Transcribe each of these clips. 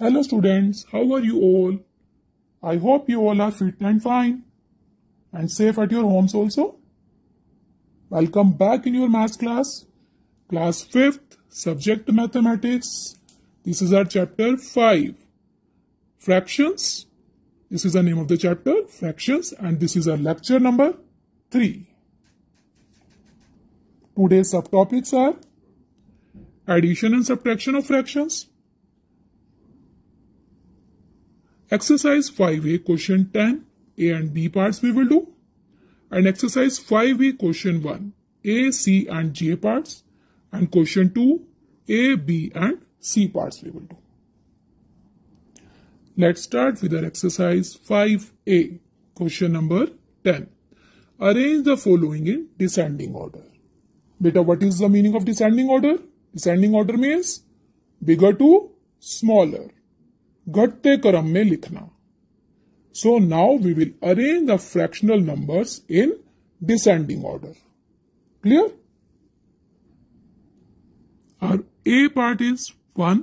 Hello students, how are you all? I hope you all are fit and fine and safe at your homes also. Welcome back in your math class, class 5th, subject mathematics. This is our chapter 5, fractions. This is the name of the chapter, fractions and this is our lecture number 3. Today's subtopics are addition and subtraction of fractions, Exercise 5a question 10, A and B parts we will do. And exercise 5a question 1, A, C and J parts. And question 2, A, B and C parts we will do. Let's start with our exercise 5a, question number 10. Arrange the following in descending order. Beta, what is the meaning of descending order? Descending order means bigger to smaller. घटते क्रम में लिखना so now we will arrange the fractional numbers in descending order clear और a part is one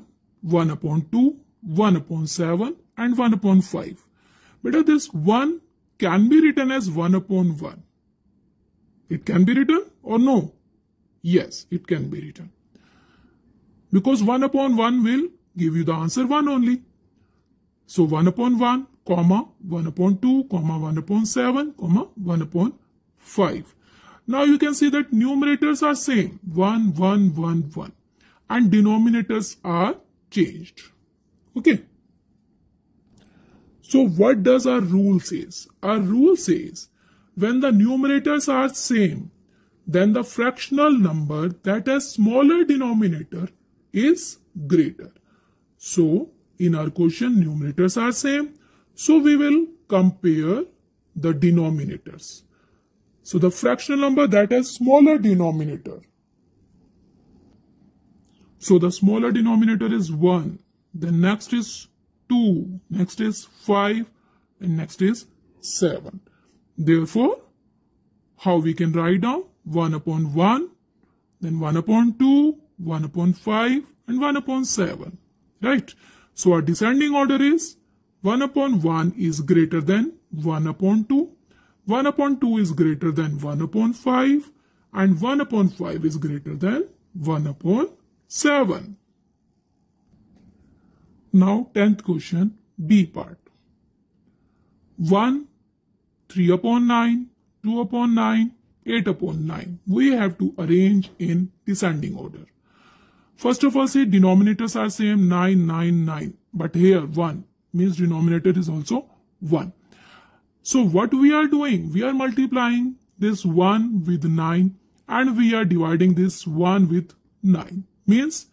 one upon two one upon seven and one upon five बेटा this one can be return as one upon one it can be return और no yes it can be return because one upon one will give you the answer one only So 1 upon 1, comma 1 upon 2, comma 1 upon 7, comma 1 upon 5. Now you can see that numerators are same 1, 1, 1, 1 and denominators are changed. Okay. So what does our rule says? Our rule says when the numerators are same, then the fractional number that has smaller denominator is greater. So in our question, numerators are same. So we will compare the denominators. So the fractional number that has smaller denominator. So the smaller denominator is 1. The next is 2. Next is 5. And next is 7. Therefore, how we can write down 1 upon 1, then 1 upon 2, 1 upon 5 and 1 upon 7. Right? So our descending order is 1 upon 1 is greater than 1 upon 2. 1 upon 2 is greater than 1 upon 5 and 1 upon 5 is greater than 1 upon 7. Now 10th question B part. 1, 3 upon 9, 2 upon 9, 8 upon 9. We have to arrange in descending order. First of all, say denominators are same 9, 9, 9. But here 1 means denominator is also 1. So what we are doing? We are multiplying this 1 with 9 and we are dividing this 1 with 9. Means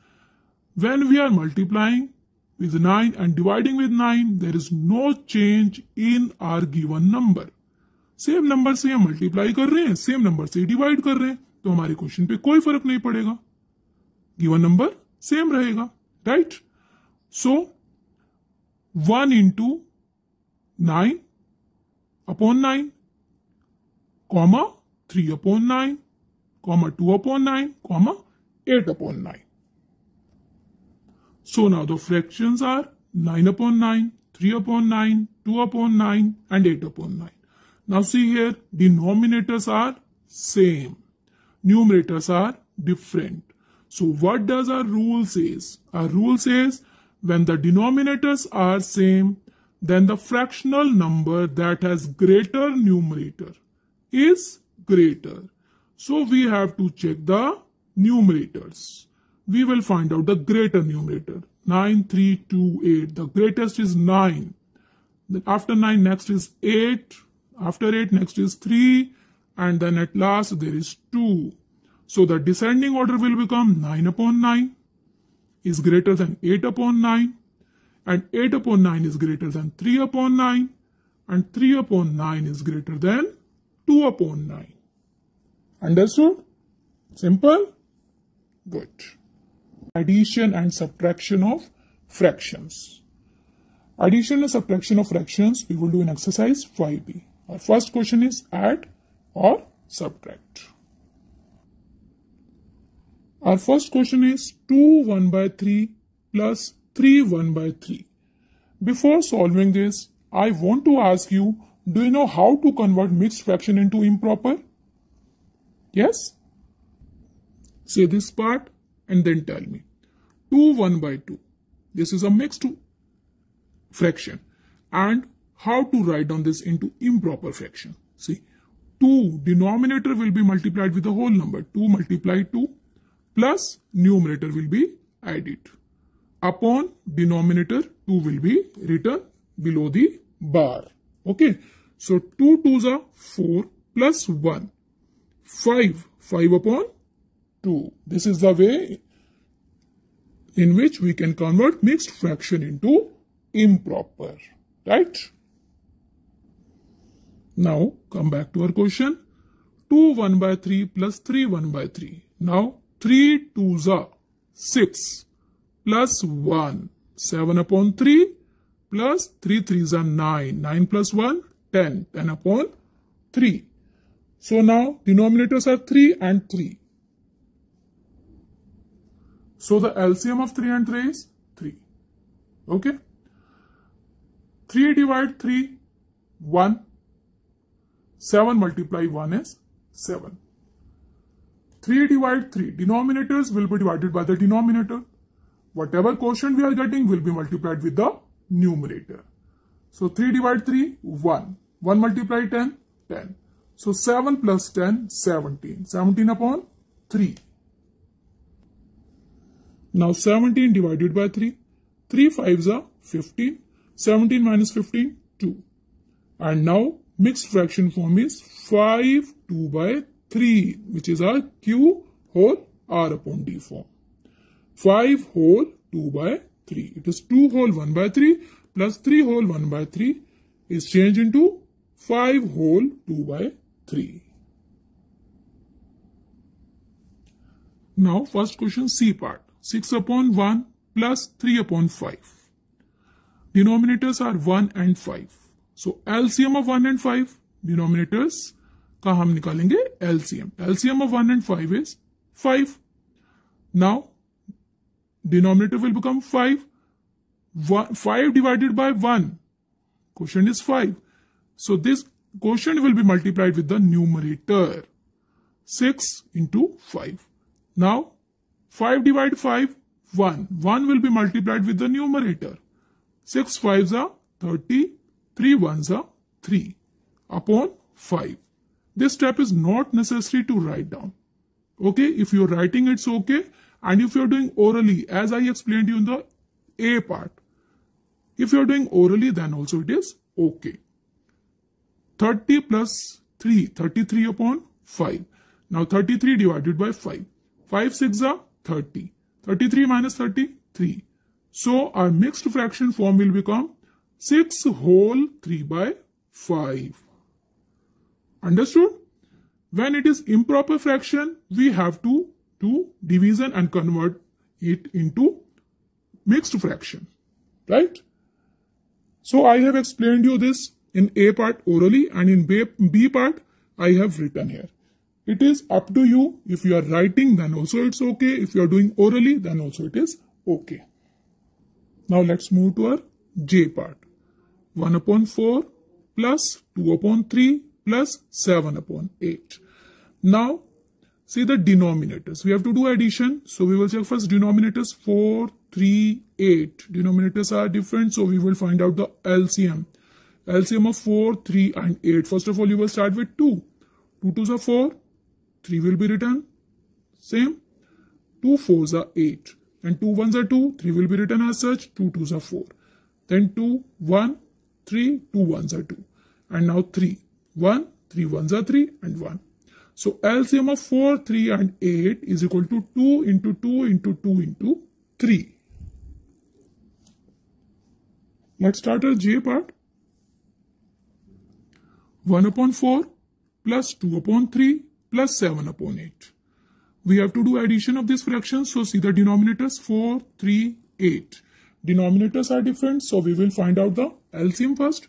when we are multiplying with 9 and dividing with 9, there is no change in our given number. Same number से multiply multiply कर रहे हैं same number से divide कर रहे हैं तो हमारे क्वेश्चन पे कोई फर्क नहीं पड़ेगा गिवन नंबर सेम रहेगा right so one in two nine upon nine comma three upon nine comma two upon nine comma eight upon nine so now the fraction are nine upon nine three upon nine two upon nine and eight upon nine now see here denominators are same numerators are different So what does our rule says? Our rule says when the denominators are same, then the fractional number that has greater numerator is greater. So we have to check the numerators. We will find out the greater numerator. 9, 3, 2, 8. The greatest is 9. Then after 9, next is 8. After 8, next is 3. And then at last, there is 2. So the descending order will become 9 upon 9 is greater than 8 upon 9 and 8 upon 9 is greater than 3 upon 9 and 3 upon 9 is greater than 2 upon 9. Understood? Simple? Good. Addition and subtraction of fractions. Addition and subtraction of fractions we will do in exercise 5b. Our first question is add or subtract. Our first question is 2 1 by 3 plus 3 1 by 3. Before solving this, I want to ask you, do you know how to convert mixed fraction into improper? Yes? Say this part and then tell me. 2 1 by 2. This is a mixed fraction. And how to write down this into improper fraction. See, 2 denominator will be multiplied with the whole number. 2 multiplied 2 plus numerator will be added upon denominator 2 will be written below the bar. Okay. So 2 2s are 4 plus 1. 5. 5 upon 2. This is the way in which we can convert mixed fraction into improper. Right? Now come back to our question. 2 1 by 3 plus 3 1 by 3. Now 3 2 are 6 plus 1. 7 upon 3 plus 3 threes are 9. 9 plus 1, 10. 10 upon 3. So now denominators are 3 and 3. So the LCM of 3 and 3 is 3. Okay. 3 divide 3, 1. 7 multiply 1 is 7. 3 divide 3. Denominators will be divided by the denominator. Whatever quotient we are getting will be multiplied with the numerator. So 3 divide 3, 1. 1 multiply 10, 10. So 7 plus 10, 17. 17 upon 3. Now 17 divided by 3. 3 5s are 15. 17 minus 15, 2. And now mixed fraction form is 5 2 by 3 which is our q whole r upon d form. 5 whole 2 by 3. It is 2 whole 1 by 3 plus 3 whole 1 by 3 is changed into 5 whole 2 by 3. Now first question C part. 6 upon 1 plus 3 upon 5. Denominators are 1 and 5. So LCM of 1 and 5, denominators का हम निकालेंगे LCM LCM of one and five is five now denominator will become five five divided by one question is five so this question will be multiplied with the numerator six into five now five divide five one one will be multiplied with the numerator six five जा thirty three one जा three upon five This step is not necessary to write down. Okay, if you're writing, it's okay. And if you're doing orally, as I explained you in the A part, if you're doing orally, then also it is okay. 30 plus 3, 33 upon 5. Now 33 divided by 5. 5 6 are 30. 33 minus 33. So our mixed fraction form will become 6 whole 3 by 5. Understood? When it is improper fraction, we have to do division and convert it into mixed fraction, right? So I have explained you this in A part orally and in B, B part I have written here. It is up to you. If you are writing, then also it's okay. If you are doing orally, then also it is okay. Now let's move to our J part. 1 upon 4 plus 2 upon 3 plus 7 upon 8. Now, see the denominators. We have to do addition. So we will check first denominators 4, 3, 8. Denominators are different. So we will find out the LCM. LCM of 4, 3 and 8. First of all, you will start with 2. 2 2s are 4. 3 will be written. Same. 2 4s are 8. And 2 1s are 2. 3 will be written as such. 2 2s are 4. Then 2, 1, 3, 2 1s are 2. And now 3. 1, 3 ones are 3 and 1. So LCM of 4, 3 and 8 is equal to 2 into 2 into 2 into 3. Let's start our J part. 1 upon 4 plus 2 upon 3 plus 7 upon 8. We have to do addition of these fractions. So see the denominators 4, 3, 8. Denominators are different. So we will find out the LCM first.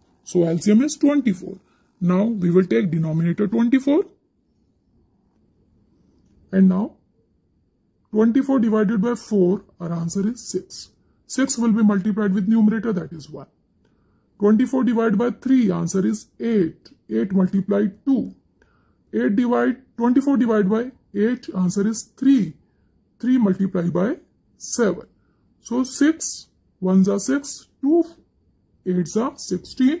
So LCM is 24. Now we will take denominator 24. And now 24 divided by 4, our answer is 6. 6 will be multiplied with numerator that is 1. 24 divided by 3, answer is 8. 8 multiplied 2. 8 divide 24 divided by 8, answer is 3. 3 multiplied by 7. So 6, 1s are 6, 2 8s are 16,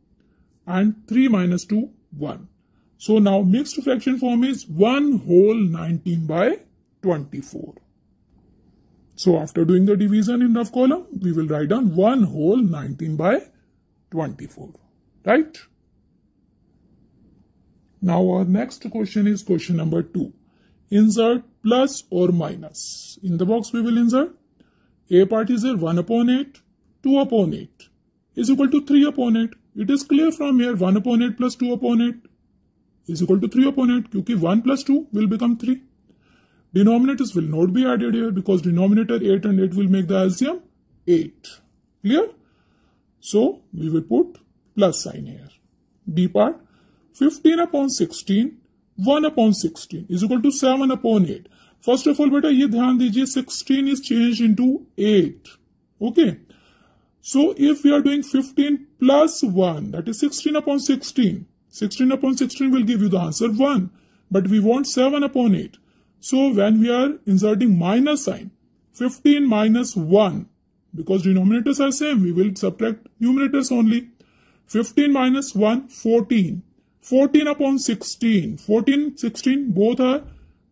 and 3 minus 2, 1. So now mixed fraction form is 1 whole 19 by 24. So after doing the division in rough column, we will write down 1 whole 19 by 24, right? Now our next question is question number 2. Insert plus or minus. In the box we will insert a part is there 1 upon 8, 2 upon 8 is equal to 3 upon 8. It is clear from here one upon eight plus two upon eight is equal to three upon eight क्योंकि one plus two will become three denominators will not be added here because denominator 8 and 8 will make the LCM 8. Clear? So we will put plus sign here. D part 15 upon 16, 1 upon 16 is equal to 7 upon 8. First of all, beta, ये ध्यान दीजिए 16 is changed into 8. Okay? So if we are doing 15 plus 1, that is 16 upon 16. 16 upon 16 will give you the answer 1, but we want 7 upon 8. So when we are inserting minus sign, 15 minus 1, because denominators are same, we will subtract numerators only. 15 minus 1, 14. 14 upon 16. 14, 16, both are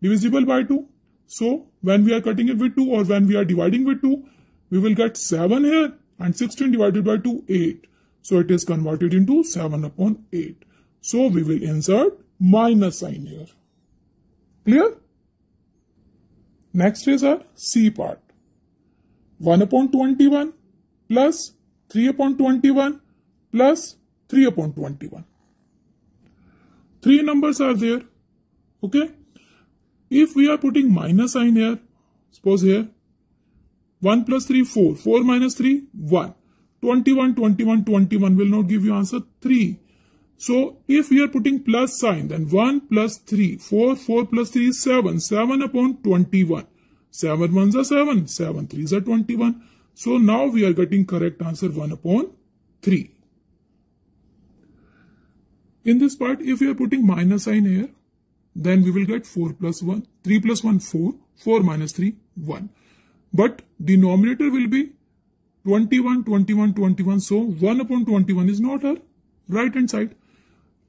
divisible by 2. So when we are cutting it with 2 or when we are dividing with 2, we will get 7 here and 16 divided by 2 8 so it is converted into 7 upon 8 so we will insert minus sign here clear next is our c part 1 upon 21 plus 3 upon 21 plus 3 upon 21 three numbers are there okay if we are putting minus sign here suppose here 1 plus 3, 4. 4 minus 3, 1. 21, 21, 21 will not give you answer 3. So if we are putting plus sign, then 1 plus 3, 4, 4 plus 3 is 7, 7 upon 21. 7 ones are 7, 7 threes are 21. So now we are getting correct answer 1 upon 3. In this part, if we are putting minus sign here, then we will get 4 plus 1, 3 plus 1, 4, 4 minus 3, 1. But denominator will be 21, 21, 21. So 1 upon 21 is not her right hand side.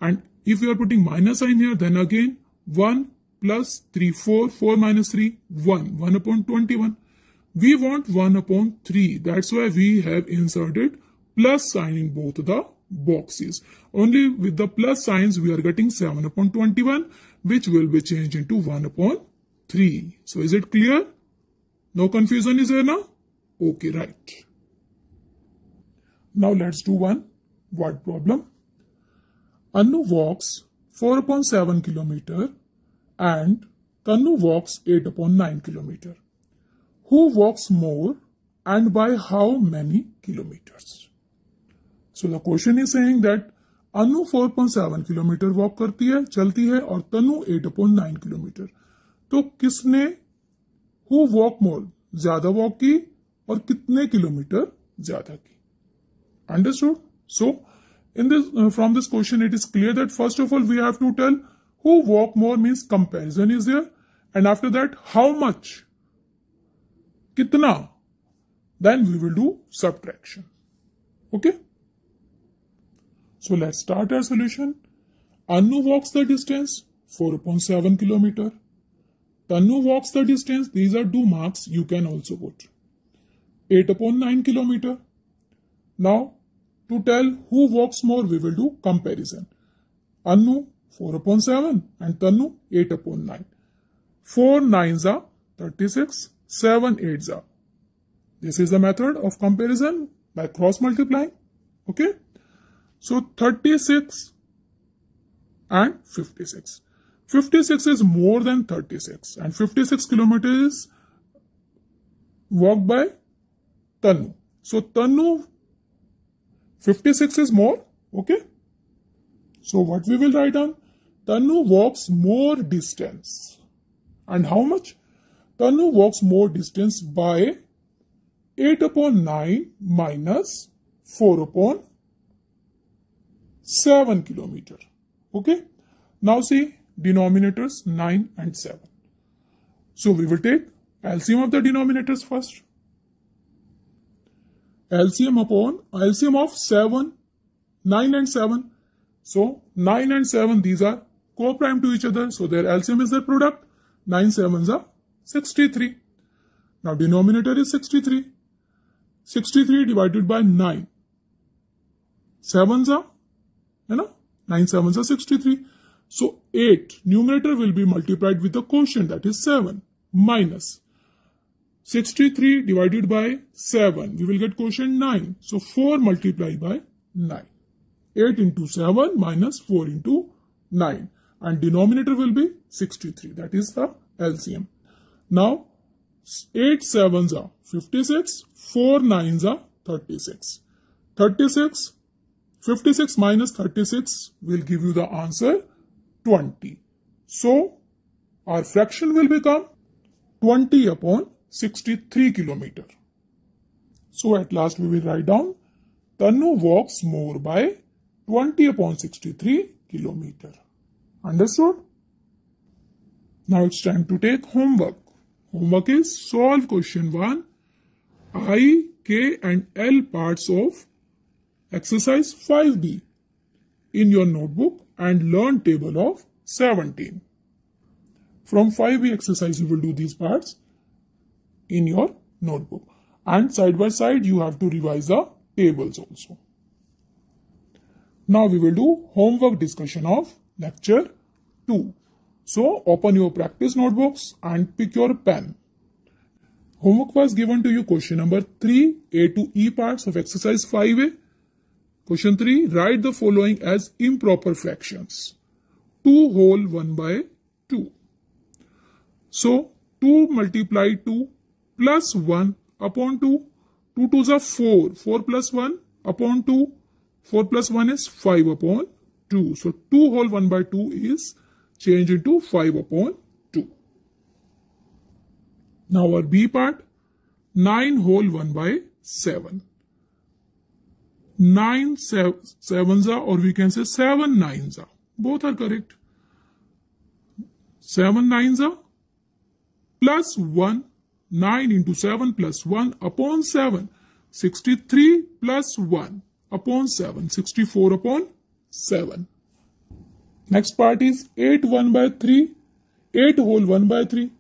And if we are putting minus sign here, then again 1 plus 3, 4, 4 minus 3, 1, 1 upon 21. We want 1 upon 3. That's why we have inserted plus sign in both the boxes. Only with the plus signs we are getting 7 upon 21 which will be changed into 1 upon 3. So is it clear? No confusion is there now? Okay, right. Now let's do one word problem. Annu walks 4 upon 7 km and Kannu walks 8 upon 9 km Who walks more and by how many kilometers? So the question is saying that Anu 4.7 kilometre walk करती है चलती है और तनु 8.9 kilometre तो किसने who walk मोर ज्यादा walk की और कितने किलोमीटर ज्यादा की understood so in this from this question it is clear that first of all we have to tell who walk more means comparison is there and after that how much कितना then do subtraction okay so let start let's solution Anu walks the distance four point seven kilometre Tannu walks the distance. These are two marks you can also put. 8 upon 9 kilometer. Now, to tell who walks more, we will do comparison. Annu 4 upon 7 and Tannu 8 upon 9. 4 nines are 36, 7 eights are. This is the method of comparison by cross multiplying. Okay. So 36 and 56. 56 is more than 36 and 56 kilometers walked by Tanu. So Tanu 56 is more, okay? So what we will write down? Tanu walks more distance. And how much? Tanu walks more distance by 8 upon 9 minus 4 upon 7 kilometer. Okay? Now see, denominators 9 and 7. So we will take LCM of the denominators first. LCM upon LCM of 7, 9 and 7. So 9 and 7 these are co-prime to each other. So their LCM is their product. 9 7s are 63. Now denominator is 63. 63 divided by 9. 7s are, you know, 9 7s are 63. So 8 numerator will be multiplied with the quotient that is 7 minus 63 divided by 7 we will get quotient 9. So 4 multiplied by 9. 8 into 7 minus 4 into 9 and denominator will be 63 that is the LCM. Now 8 sevens are 56, 4 nines are 36. 36, 56 minus 36 will give you the answer 20. So, our fraction will become 20 upon 63 kilometer. So at last we will write down Tannu walks more by 20 upon 63 kilometer. Understood? Now it's time to take homework. Homework is solve question 1, I, K and L parts of exercise 5b in your notebook and learn table of 17. From 5A exercise, you will do these parts in your notebook. And side by side, you have to revise the tables also. Now we will do homework discussion of lecture 2. So open your practice notebooks and pick your pen. Homework was given to you question number 3, A to E parts of exercise 5A Question 3. Write the following as improper fractions. 2 whole 1 by 2. So 2 multiplied 2 plus 1 upon 2. 2 2s are 4. 4 plus 1 upon 2. 4 plus 1 is 5 upon 2. So 2 whole 1 by 2 is changed into 5 upon 2. Now our B part. 9 whole 1 by 7. nine sevens are or we can say seven nines are. Both are correct. Seven nines are plus one. Nine into seven plus one upon seven. 63 plus 1 upon 7, 64 upon 7. Next part is 8 1 by 3, 8 whole 1 by 3.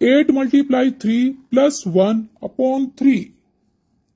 8 multiply 3 plus 1 upon 3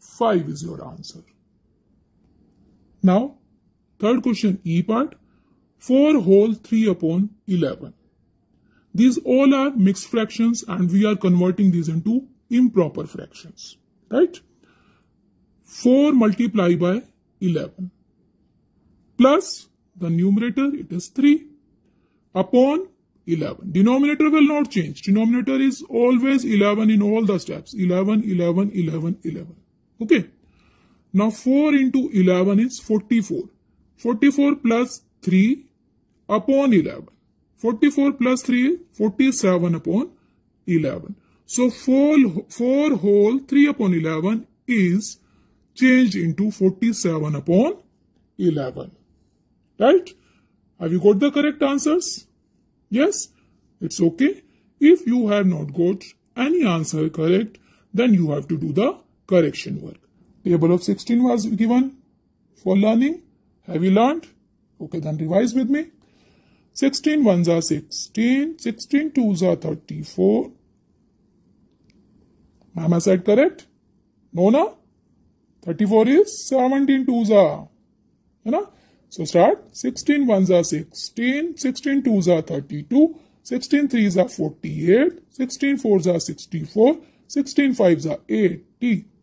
5 is your answer. Now, third question E part, 4 whole 3 upon 11. These all are mixed fractions and we are converting these into improper fractions, right? 4 multiplied by 11 plus the numerator, it is 3 upon 11. Denominator will not change. Denominator is always 11 in all the steps. 11, 11, 11, 11 okay now 4 into 11 is 44 44 plus 3 upon 11 44 plus 3 47 upon 11 so 4, 4 whole 3 upon 11 is changed into 47 upon 11 right have you got the correct answers yes it's okay if you have not got any answer correct then you have to do the correction work. Table of 16 was given for learning. Have you learned? Okay, then revise with me. 16 ones are 16, 16 twos are 34. Mama said correct? No, no? 34 is 17 twos are. You know? So start 16 ones are 16, 16 twos are 32, 16 threes are 48, 16 fours are 64, 16 fives are 80.